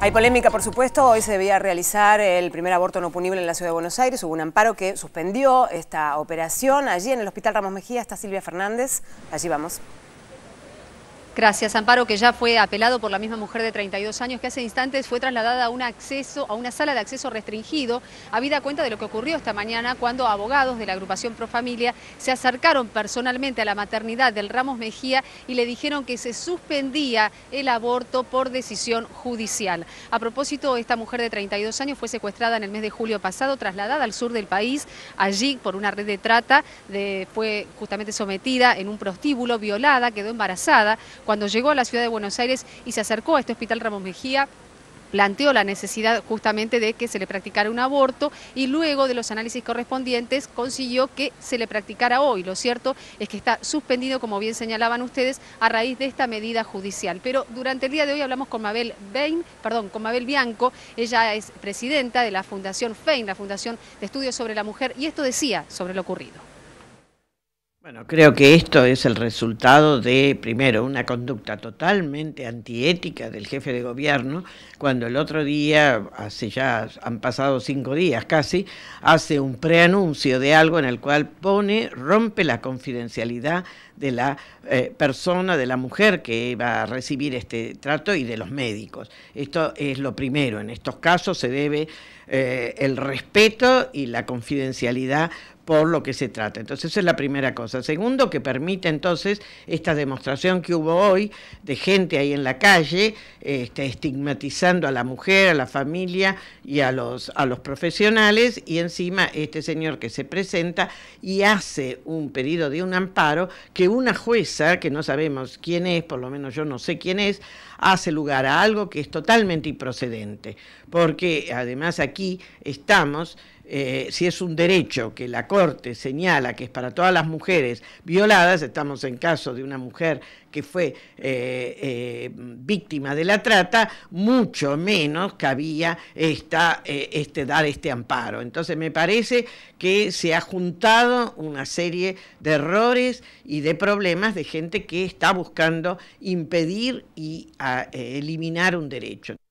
Hay polémica, por supuesto. Hoy se debía realizar el primer aborto no punible en la Ciudad de Buenos Aires. Hubo un amparo que suspendió esta operación. Allí en el Hospital Ramos Mejía está Silvia Fernández. Allí vamos. Gracias, Amparo, que ya fue apelado por la misma mujer de 32 años que hace instantes fue trasladada a, un acceso, a una sala de acceso restringido, a vida cuenta de lo que ocurrió esta mañana cuando abogados de la agrupación Profamilia se acercaron personalmente a la maternidad del Ramos Mejía y le dijeron que se suspendía el aborto por decisión judicial. A propósito, esta mujer de 32 años fue secuestrada en el mes de julio pasado, trasladada al sur del país, allí por una red de trata, fue justamente sometida en un prostíbulo, violada, quedó embarazada cuando llegó a la ciudad de Buenos Aires y se acercó a este hospital Ramón Mejía, planteó la necesidad justamente de que se le practicara un aborto y luego de los análisis correspondientes consiguió que se le practicara hoy. Lo cierto es que está suspendido, como bien señalaban ustedes, a raíz de esta medida judicial. Pero durante el día de hoy hablamos con Mabel, perdón, con Mabel Bianco, ella es presidenta de la Fundación FEIN, la Fundación de Estudios sobre la Mujer, y esto decía sobre lo ocurrido. Bueno, creo que esto es el resultado de, primero, una conducta totalmente antiética del jefe de gobierno, cuando el otro día, hace ya, han pasado cinco días casi, hace un preanuncio de algo en el cual pone, rompe la confidencialidad de la eh, persona, de la mujer que va a recibir este trato y de los médicos. Esto es lo primero. En estos casos se debe eh, el respeto y la confidencialidad por lo que se trata. Entonces, esa es la primera cosa. Segundo, que permite entonces esta demostración que hubo hoy de gente ahí en la calle, este, estigmatizando a la mujer, a la familia y a los, a los profesionales, y encima este señor que se presenta y hace un pedido de un amparo que una jueza, que no sabemos quién es, por lo menos yo no sé quién es, hace lugar a algo que es totalmente improcedente, porque además aquí estamos eh, si es un derecho que la Corte señala que es para todas las mujeres violadas, estamos en caso de una mujer que fue eh, eh, víctima de la trata, mucho menos cabía esta, este, dar este amparo. Entonces me parece que se ha juntado una serie de errores y de problemas de gente que está buscando impedir y eliminar un derecho.